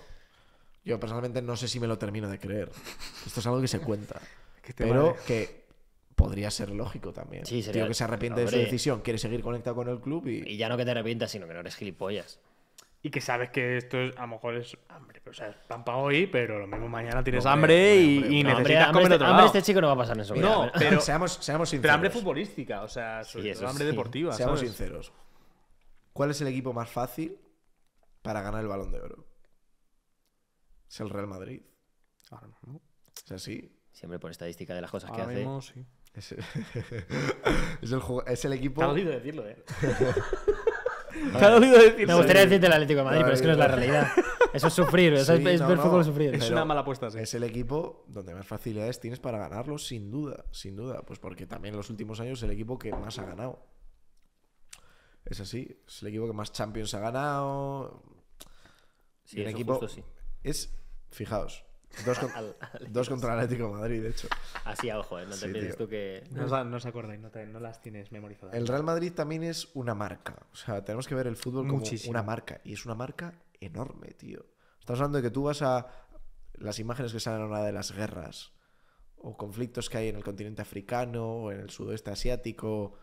yo personalmente no sé si me lo termino de creer. Esto es algo que se cuenta. *laughs* pero que podría ser lógico también. Sí, Tío que se arrepiente de su decisión, quiere seguir conectado con el club y... Y ya no que te arrepientas, sino que no eres gilipollas. Y que sabes que esto es, a lo mejor es hambre, o sea, es pampa hoy, pero lo mismo mañana tienes hambre, y, y, necesitas comer otro este- Hambre este chico no va a pasar en eso. No, pero, seamos, seamos, sinceros. Pero hambre futbolística, o sea, hambre deportiva. Seamos sinceros. ¿Cuál es el equipo más fácil para ganar el Balón de Oro? Es el Real Madrid. Ahora mismo. ¿no? O Siempre por estadística de las cosas que mismo, Sí. Es, el, *laughs* es, el, es el equipo. decirlo, ¿eh? *laughs* *laughs* Me gustaría decirte el Atlético de Madrid, pero es que no es la realidad. Eso es sufrir, *laughs* es, ver fútbol sufrir. Es una mala apuesta. Es el equipo donde más facilidades tienes para ganarlo, sin duda, sin duda. Pues porque también en los últimos años es el equipo que más ha ganado. Es así, es el equipo que más Champions ha ganado. Sí, el equipo es, fijaos, Dos, *laughs* contra el Atlético Madrid, de hecho. Así a ojo, ¿eh? no te tú que. No, se no no, las tienes memorizadas. El Real Madrid también es una marca. O sea, tenemos que ver el fútbol como una marca. Y es una marca enorme, tío. Estamos hablando de que tú vas a. Las imágenes que salen ahora de las guerras o conflictos que hay en el continente africano o en el sudeste asiático.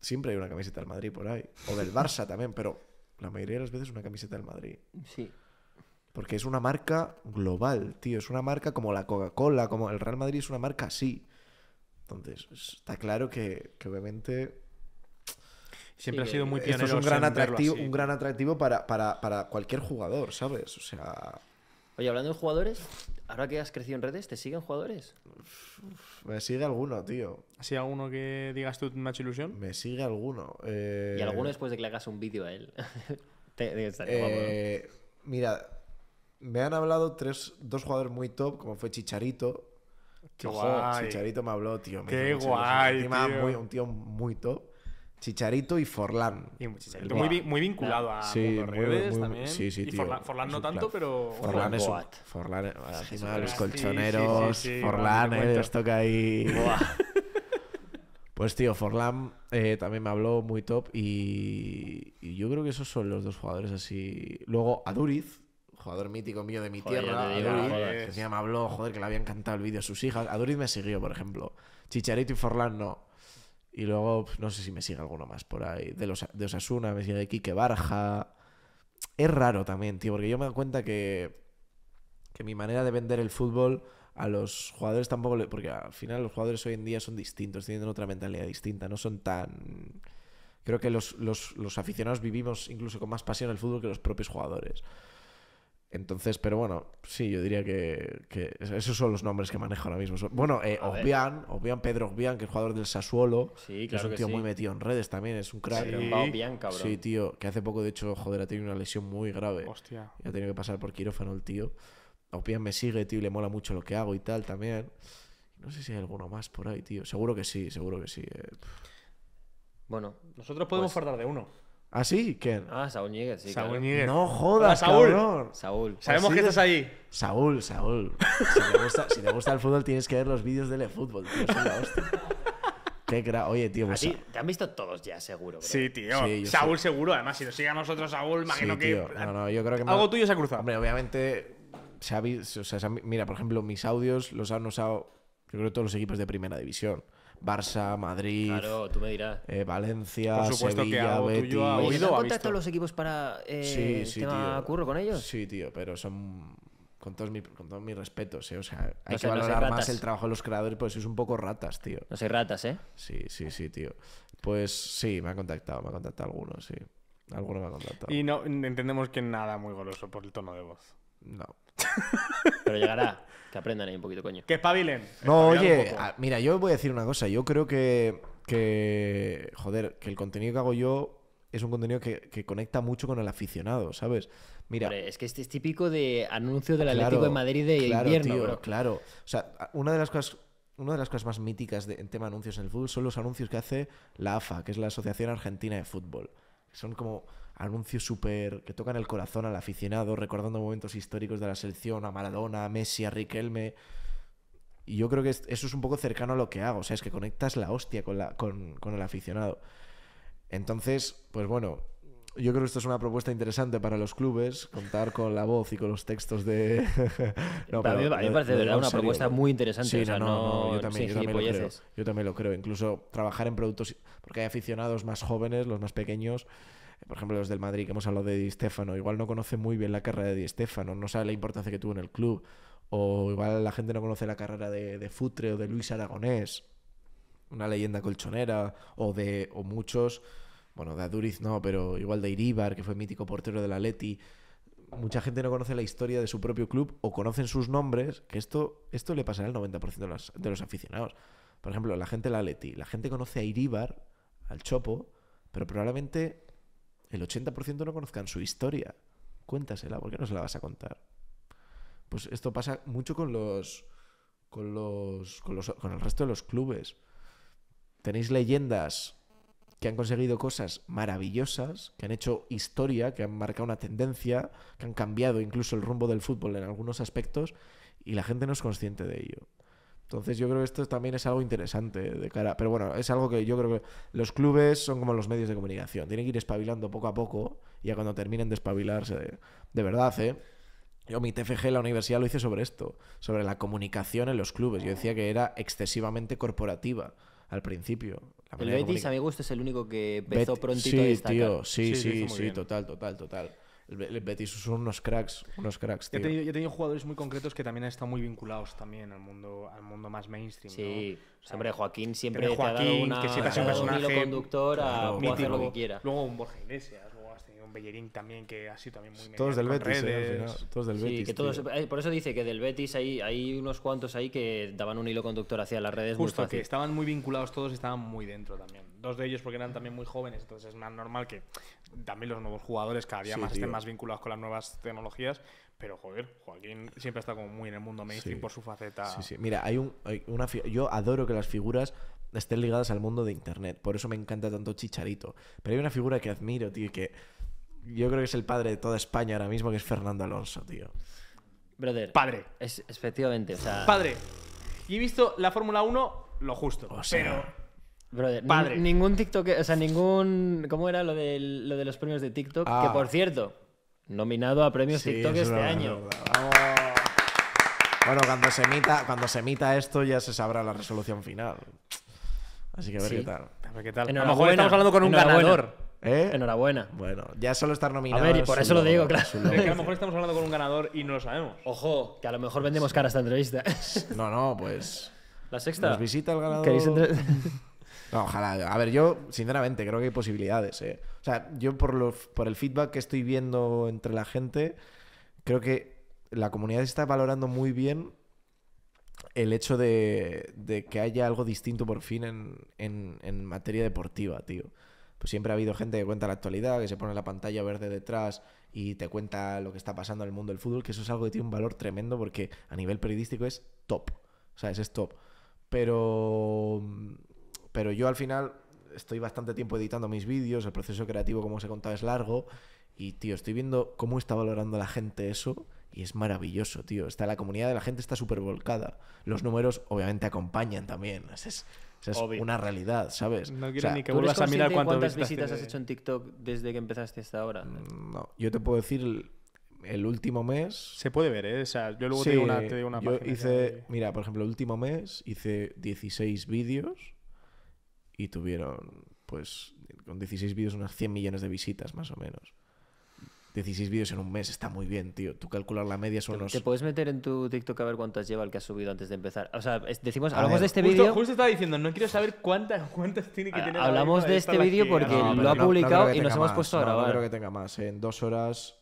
Siempre hay una camiseta del Madrid por ahí. O del Barça *laughs* también, pero la mayoría de las veces una camiseta del Madrid. Sí. Porque es una marca global, tío. Es una marca como la Coca-Cola, como el Real Madrid es una marca así. Entonces, está claro que, obviamente siempre ha sido muy pionero. Esto es un gran atractivo, un gran atractivo para, cualquier jugador, ¿sabes? O sea. Oye, hablando de jugadores, ahora que has crecido en redes, ¿te siguen jugadores? Me sigue alguno, tío. sido alguno que digas tú me ilusión? Me sigue alguno. Eh, y alguno después de que le hagas un vídeo a él. *laughs* Eh, mira, me han hablado tres, dos jugadores muy top, como fue Chicharito. Qué guay. Chicharito me habló, tío. Qué guay. Tío. un tío muy top. Chicharito y Forlán. muy, vinculado a sí, Mundo también. Sí, y Forlán, no tanto, pero. Forlán es. Un, Forlán, encima los colchoneros. Forlán, esto que hay *laughs* pues, tío, Forlán eh, también me habló muy top. Y, y yo creo que esos son los dos jugadores así. Luego, Aduriz jugador mítico mío de mi tierra, que se llama Blojo joder, que le había encantado el vídeo a sus hijas. Aduriz me siguió, por ejemplo. Chicharito y Forlán no. Y luego, no sé si me sigue alguno más por ahí. De, los, de Osasuna, me sigue de Quique Barja. Es raro también, tío, porque yo me doy cuenta que, mi manera de vender el fútbol a los jugadores tampoco le. Porque al final los jugadores hoy en día son distintos, tienen otra mentalidad distinta, no son tan. Creo que los, los aficionados vivimos incluso con más pasión el fútbol que los propios jugadores. Entonces, pero bueno, sí, yo diría que, esos son los nombres que manejo ahora mismo. Bueno, eh, Obian, Pedro Obian, que es jugador del Sassuolo. Que Es un tío muy metido en redes también, es un crack. Sí. tío, que hace poco, de hecho, joder, ha tenido una lesión muy grave. Hostia. Y ha tenido que pasar por quirófano el tío. Obian me sigue, tío, y le mola mucho lo que hago y tal también. No sé si hay alguno más por ahí, tío. Seguro que sí, seguro que sí. Eh. Bueno, nosotros podemos pues faltar de uno. ¿Ah, sí? ¿Quién? Ah, Saúl Níguez, sí. Saúl claro. No jodas, Saúl. Cabrón. Saúl. Sabemos que estás ahí. Saúl, Saúl. *laughs* Si te, gusta, el fútbol, tienes que ver los vídeos del eFootball, tío. Oye, tío, pues te han visto todos ya, seguro. Sí, tío. Saúl, seguro. Además, si nos sigue a nosotros, Saúl, imagino que. No, no, yo creo que. Algo tuyo se ha cruzado. Hombre, obviamente. Se ha mira, por ejemplo, mis audios los han usado, yo creo, todos los equipos de primera división. Barça, Madrid, eh, Valencia, Sevilla, que Betis. Ha oído, los equipos para eh, sí, sí, tema curro con ellos? Sí, tío, pero son con todos mis, respetos, ¿eh? O sea, hay que valorar más el trabajo de los creadores, pues es un poco ratas, tío. No soy ratas, ¿eh? Sí, sí, sí, tío. Pues sí, me ha contactado, me ha contactado alguno, sí. Alguno me ha contactado. Y no entendemos que nada muy goloso por el tono de voz. No. pero llegará. *laughs* aprendan ahí un poquito, coño. Que espabilen. No, oye, ah, mira, yo voy a decir una cosa. Yo creo que, que, joder, que el contenido que hago yo es un contenido que, conecta mucho con el aficionado, ¿sabes? Mira, es que este es típico de anuncio del Atlético de Madrid de claro, invierno, claro Claro, o sea, una de las cosas una de las cosas más míticas de, en tema de anuncios en el fútbol son los anuncios que hace la AFA, que es la Asociación Argentina de Fútbol son como anuncios súper que tocan el corazón al aficionado, recordando momentos históricos de la selección, a Maradona, a Messi, a Riquelme. Y yo creo que eso es un poco cercano a lo que hago, o sea, es que conectas la hostia con, la, con, con el aficionado. Entonces, pues bueno, yo creo que esto es una propuesta interesante para los clubes, contar con la voz y con los textos de. *laughs* no, mí, me parece verdad una propuesta muy interesante. yo también, lo creo. Incluso trabajar en productos. Porque hay aficionados más jóvenes, los más pequeños eh, por ejemplo, los del Madrid, que hemos hablado de Di Stéfano, igual no conoce muy bien la carrera de Di Stéfano, no sabe la importancia que tuvo en el club, o igual la gente no conoce la carrera de, Futre o de Luis Aragonés, una leyenda colchonera, o de o muchos bueno, de Aduriz no, pero igual de Iríbar, que fue mítico portero del Atleti. Mucha gente no conoce la historia de su propio club o conocen sus nombres, que esto, esto le pasará al 90% de los, aficionados. Por ejemplo, la gente la Atleti, la gente conoce a Iríbar, al Chopo, pero probablemente el 80% no conozcan su historia. Cuéntasela, ¿por qué no se la vas a contar? Pues esto pasa mucho con los con los con los con el resto de los clubes. Tenéis leyendas que han conseguido cosas maravillosas, que han hecho historia, que han marcado una tendencia, que han cambiado incluso el rumbo del fútbol en algunos aspectos y la gente no es consciente de ello. Entonces yo creo que esto también es algo interesante de cara, pero bueno, es algo que yo creo que los clubes son como los medios de comunicación, tienen que ir espabilando poco a poco y ya cuando terminen de espabilarse de, verdad, ¿eh? Yo mi TFG en la universidad lo hice sobre esto, sobre la comunicación en los clubes. Yo decía que era excesivamente corporativa al principio. el Betis, a mi gusto, es el único que empezó prontito sí, a Tío, sí, sí, sí, total, total, total. El, Betis son unos cracks, unos cracks, tío. Yo he, tenido, he, tenido, jugadores muy concretos que también han estado muy vinculados también al mundo, al mundo más mainstream, Sí, ¿no? hombre, Joaquín siempre Joaquín, te ha dado que siempre ha un hilo conductor a hacer lo que quiera. Luego un Borja Iglesias, un Bellerín también, que ha sido también muy Todos del Betis, eh, Todos del Betis. Eh, por eso dice que del Betis hay, unos cuantos ahí que daban un hilo conductor hacia las redes. Justo, que estaban muy vinculados todos y estaban muy dentro también. Dos de ellos porque eran también muy jóvenes, entonces es más normal que también los nuevos jugadores cada día más estén más vinculados con las nuevas tecnologías. Pero joder, Joaquín siempre está como muy en el mundo mainstream por su faceta. Sí, sí. Mira, hay una yo adoro que las figuras estén ligadas al mundo de internet. Por eso me encanta tanto Chicharito. Pero hay una figura que admiro, tío, que yo creo que es el padre de toda España ahora mismo, que es Fernando Alonso, tío. Brother. Padre. Es, efectivamente, Padre. Y he visto la Fórmula 1 lo justo. pero. Brother, ningún TikTok, o sea, ningún. ¿Cómo era lo de, lo de los premios de TikTok? Que ah. por cierto, nominado a premios TikTok este año. Bueno, cuando se, emita, cuando se emita esto ya se sabrá la resolución final. Así que a ver qué tal. A ver qué tal. A lo mejor estamos hablando con un ganador. ¿Eh? Enhorabuena. Bueno, ya solo estar nominado. A ver, y por eso lo digo, claro. que a lo mejor estamos hablando con un ganador y no lo sabemos. Ojo, que a lo mejor vendemos cara esta entrevista. No, no, pues. La sexta. Nos visita el ganador. *laughs* no, ojalá. A ver, yo, sinceramente, creo que hay posibilidades. ¿eh? O sea, yo por, el feedback que estoy viendo entre la gente, creo que la comunidad está valorando muy bien el hecho de, que haya algo distinto por fin en materia deportiva, tío pues siempre ha habido gente que cuenta la actualidad, que se pone la pantalla verde detrás y te cuenta lo que está pasando en el mundo del fútbol, que eso es algo que tiene un valor tremendo porque a nivel periodístico es top. O sea, es top. Pero, pero yo al final estoy bastante tiempo editando mis vídeos, el proceso creativo, como os he contado, es largo. Y, tío, estoy viendo cómo está valorando la gente eso. Y es maravilloso, tío. Está la comunidad de la gente está súper volcada. Los números, obviamente, acompañan también. Es, es una realidad, ¿sabes? No quiero ni que vuelvas a mirar cuántas visitas, has hecho en TikTok desde que empezaste hasta ahora. Mm, no, yo te puedo decir el, último mes. Se puede ver, ¿eh? O sea, yo luego te, digo una, te Yo hice, mira, por ejemplo, el último mes hice 16 vídeos y tuvieron, pues, con 16 vídeos unas 100 millones de visitas más o menos. 16 vídeos en un mes está muy bien, tío. Tú calcular la media son los... Te puedes meter en tu TikTok a ver cuántas lleva el que has subido antes de empezar. O sea, decimos, hablamos de este vídeo. Justo, estaba diciendo, no quiero saber cuántas, cuántas tiene que ah, tener. Hablamos de este vídeo porque lo ha publicado y nos hemos puesto a grabar. No creo que tenga más. ¿eh? En dos horas.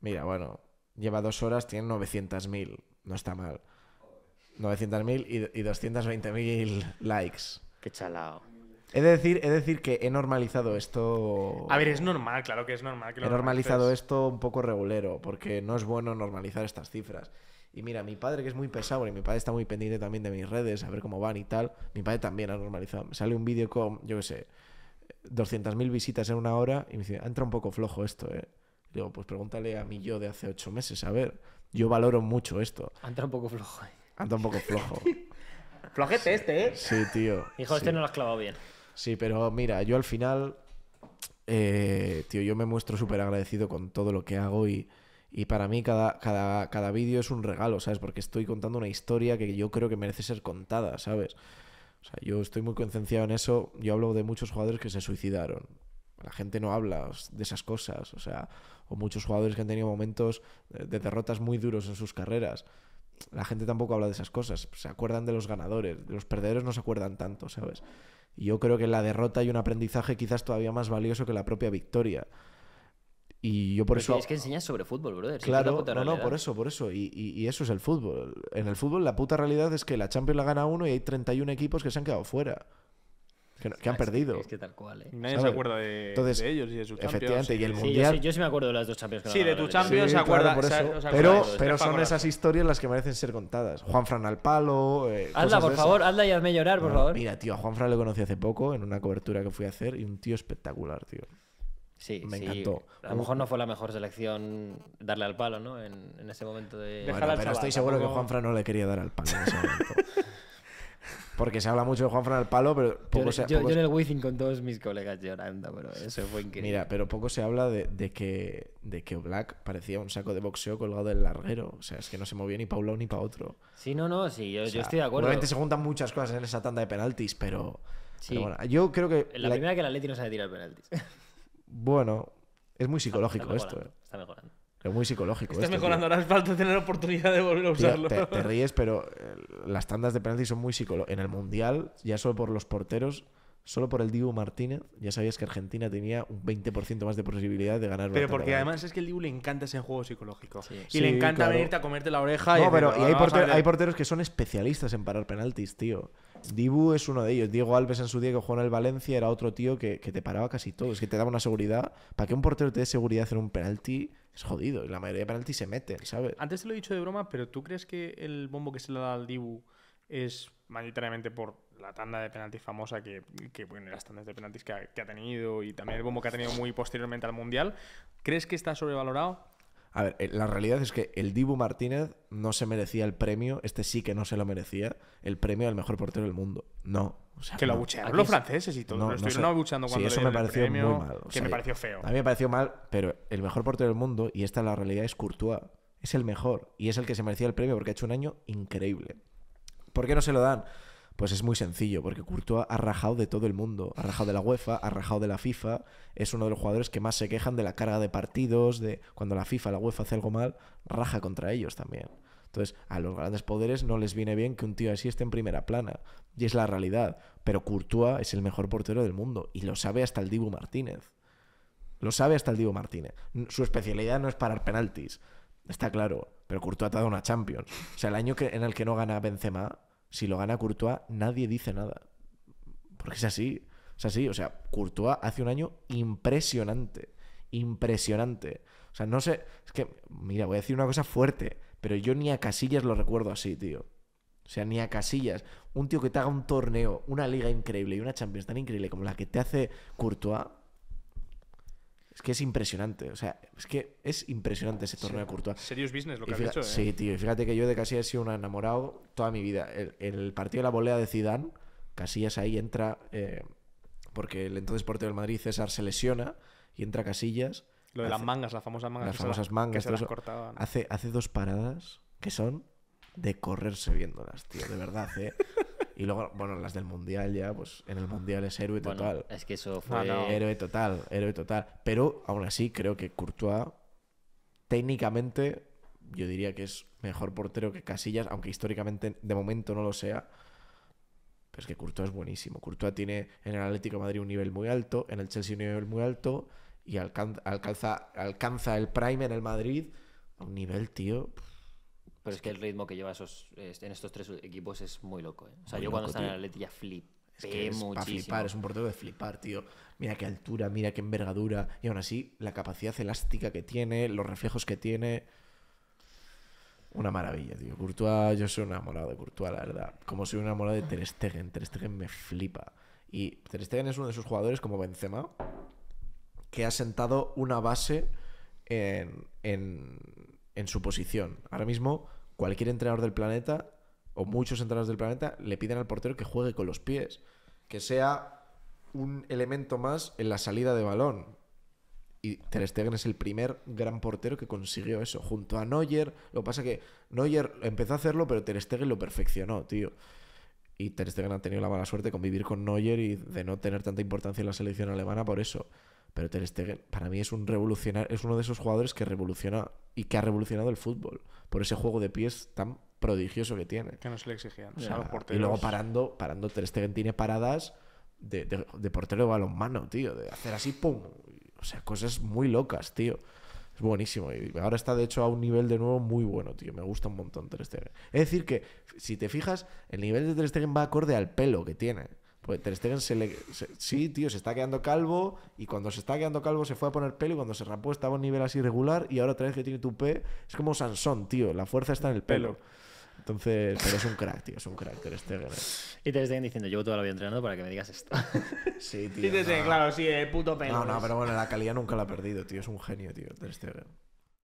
Mira, bueno, lleva dos horas, tiene 900.000. No está mal. 900.000 y, y 220.000 likes. Qué chalao. He de decir, decir que he normalizado esto. A ver, es normal, claro que es normal. he normalizado esto un poco regulero, porque no es bueno normalizar estas cifras. Y mira, mi padre, que es muy pesado, y mi padre está muy pendiente también de mis redes, a ver cómo van y tal, mi padre también ha normalizado. Me sale un vídeo con, yo qué sé, 200.000 visitas en una hora y me dice, entra un poco flojo esto, ¿eh? digo, pues pregúntale a mí yo de hace ocho meses, a ver, yo valoro mucho esto. Entra un poco flojo. ¿eh? un poco flojo. *laughs* Flojete este, ¿eh? Sí, tío. Hijo, este no lo has clavado bien. Sí, pero mira, yo al final, eh, tío, yo me muestro súper agradecido con todo lo que hago y, y para mí cada, cada, cada vídeo es un regalo, ¿sabes? Porque estoy contando una historia que yo creo que merece ser contada, ¿sabes? O sea, yo estoy muy concienciado en eso. Yo hablo de muchos jugadores que se suicidaron. La gente no habla de esas cosas, o sea, o muchos jugadores que han tenido momentos de derrotas muy duros en sus carreras la gente tampoco habla de esas cosas. Se acuerdan de los ganadores, los perdedores no se acuerdan tanto, ¿sabes? Y yo creo que la derrota hay un aprendizaje quizás todavía más valioso que la propia victoria. Y yo por eso. Es que enseñas sobre fútbol, brother. Claro, no, no, por eso, por eso. Y, y, y, eso es el fútbol. En el fútbol, la puta realidad es que la Champions la gana uno y hay 31 equipos que se han quedado fuera que, han ah, perdido. Es eh. Nadie se acuerda de, ellos y de Efectivamente, y el Mundial... Yo sí, me acuerdo de las dos Champions. Que sí, de tus Champions se acuerda. pero pero son esas historias las que merecen ser contadas. Juan Fran al palo... Eh, por favor, anda y hazme llorar, por favor. Mira, tío, a Juan Fran lo conocí hace poco en una cobertura que fui a hacer y un tío espectacular, tío. Sí, me encantó. A lo mejor no fue la mejor selección darle al palo, ¿no? En, ese momento de. pero estoy seguro que Juanfran no le quería dar al palo en ese momento. *laughs* Porque se habla mucho de Juanfran al palo, pero poco se yo, yo en el Wizzing con todos mis colegas llorando, pero eso fue increíble. Mira, pero poco se habla de, que, de que Black parecía un saco de boxeo colgado del larguero. O sea, es que no se movió ni para un lado ni para otro. Sí, no, no, sí, yo, estoy de acuerdo. Obviamente se juntan muchas cosas en esa tanda de penaltis, pero. Sí. bueno, yo creo que. La, la, primera que el Atleti no sabe tirar penaltis. Bueno, es muy psicológico esto. Eh. Está mejorando. Es muy psicológico. Estás mejorando, ahora falta tener oportunidad de volver a usarlo. te, *laughs* ríes, pero eh, las tandas de penaltis son muy psicológicas. En el Mundial, ya solo por los porteros, solo por el Dibu Martínez, ya sabías que Argentina tenía un 20% más de posibilidad de ganar. Pero porque además es que el Dibu le encanta ese juego psicológico. Y le encanta venirte a comerte la oreja. No, ah, y pero hay, porteros que son especialistas en parar penaltis, tío. Dibu es uno de ellos. Diego Alves en su día que jugó en el Valencia era otro tío que, te paraba casi todo. Es que te daba una seguridad. Para que un portero te dé seguridad hacer un penalti es jodido. Y la mayoría de penaltis se mete ¿sabes? Antes te lo he dicho de broma, pero ¿tú crees que el bombo que se le da al Dibu es mayoritariamente por la tanda de penaltis famosa que, que bueno, las tandas de penaltis que que ha, tenido y también el bombo que ha tenido muy posteriormente al Mundial. ¿Crees que está sobrevalorado? A ver, eh, la realidad es que el Dibu Martínez no se merecía el premio, este sí que no se lo merecía, el premio al mejor portero del mundo. No. que lo abuchearon los franceses y todo. No, no abuchando cuando sí, eso me pareció que me pareció feo. A mí me pareció mal, pero el mejor portero del mundo, y esta la realidad, es Courtois. Es el mejor y es el que se merecía el premio porque ha hecho un año increíble. ¿Por qué no se lo dan? Pues es muy sencillo, porque Courtois ha rajado de todo el mundo. Ha rajado de la UEFA, ha rajado de la FIFA. Es uno de los jugadores que más se quejan de la carga de partidos, de cuando la FIFA, la UEFA hace algo mal, raja contra ellos también. Entonces, a los grandes poderes no les viene bien que un tío así esté en primera plana. Y es la realidad. Pero Courtois es el mejor portero del mundo. Y lo sabe hasta el Dibu Martínez. Lo sabe hasta el Dibu Martínez. Su especialidad no es parar penaltis. Está claro. Pero Courtois ha dado una Champions. O sea, el año en el que no gana Benzema si lo gana Courtois, nadie dice nada. Porque es así, es así. O sea, Courtois hace un año impresionante, impresionante. O sea, no sé, es que, mira, voy a decir una cosa fuerte, pero yo ni a Casillas lo recuerdo así, tío. O sea, ni a Casillas. Un tío que te haga un torneo, una liga increíble y una Champions tan increíble como la que te hace Courtois, es que es impresionante. O sea, es que es impresionante ese torneo de Courtois. Serious business lo que has ¿eh? Sí, tío. Y fíjate que yo de Casillas he sido un enamorado toda mi vida. El, el partido de la volea de Zidane, Casillas ahí entra... Eh, porque el entonces portero del Madrid, César, se lesiona y entra Casillas. Lo de las mangas, las famosas mangas. Las famosas mangas. Hace, hace dos paradas que son de correrse viéndolas, tío, de verdad, ¿eh? Y luego, bueno, las del Mundial ya, pues en el Mundial es héroe total. es que eso fue... Héroe total, héroe total. Pero aún así creo que Courtois técnicamente yo diría que es mejor portero que Casillas, aunque históricamente de momento no lo sea. Pero es que Courtois es buenísimo. Courtois tiene en el Atlético de Madrid un nivel muy alto, en el Chelsea un nivel muy alto y alcanza, alcanza, el prime en el Madrid a un nivel, tío... Pero es que el ritmo que lleva esos, en estos tres equipos es muy loco. ¿eh? O sea, yo cuando estaba en el Atleti ya flip. Es que es flipar, es un portero de flipar, tío. Mira qué altura, mira qué envergadura. Y aún así, la capacidad elástica que tiene, los reflejos que tiene. Una maravilla, tío. Courtois, yo soy un enamorado de Courtois, la verdad. Como soy un enamorado de Ter Stegen. Ter Stegen me flipa. Y Ter Stegen es uno de esos jugadores, como Benzema, que ha sentado una base en, en en su posición. Ahora mismo, cualquier entrenador del planeta, o muchos entrenadores del planeta, le piden al portero que juegue con los pies, que sea un elemento más en la salida de balón. Y Ter Stegen es el primer gran portero que consiguió eso, junto a Neuer. Lo que pasa que Neuer empezó a hacerlo, pero Ter Stegen lo perfeccionó, tío. Y Ter Stegen ha tenido la mala suerte de convivir con Neuer y de no tener tanta importancia en la selección alemana por eso. Pero Ter Stegen para mí es un revolucionar, es uno de esos jugadores que revoluciona y que ha revolucionado el fútbol por ese juego de pies tan prodigioso que tiene. Que no se le exigían. y luego parando, parando Ter Stegen tiene paradas de, de, de portero de balonmano, tío, de hacer así pum, o sea, cosas muy locas, tío. Es buenísimo. Y ahora está, de hecho, a un nivel de nuevo muy bueno, tío. Me gusta un montón Ter Stegen. Es decir, que si te fijas, el nivel de Ter Stegen va acorde al pelo que tiene. Pues Ter se le... sí, tío, se está quedando calvo y cuando se está quedando calvo se fue a poner pelo y cuando se rapó estaba a un nivel así regular y ahora otra vez que tiene tu P es como Sansón, tío. La fuerza está en el pelo. Entonces, pero es un crack, tío, es un crack Ter eh. Y Ter Stegen diciendo, llevo toda la vida entrenando para que me digas esto. *laughs* sí, tío. Sí, sí, claro, sí, El eh, puto pelo. No, no, pero bueno, la calidad nunca la ha perdido, tío. Es un genio, tío, Ter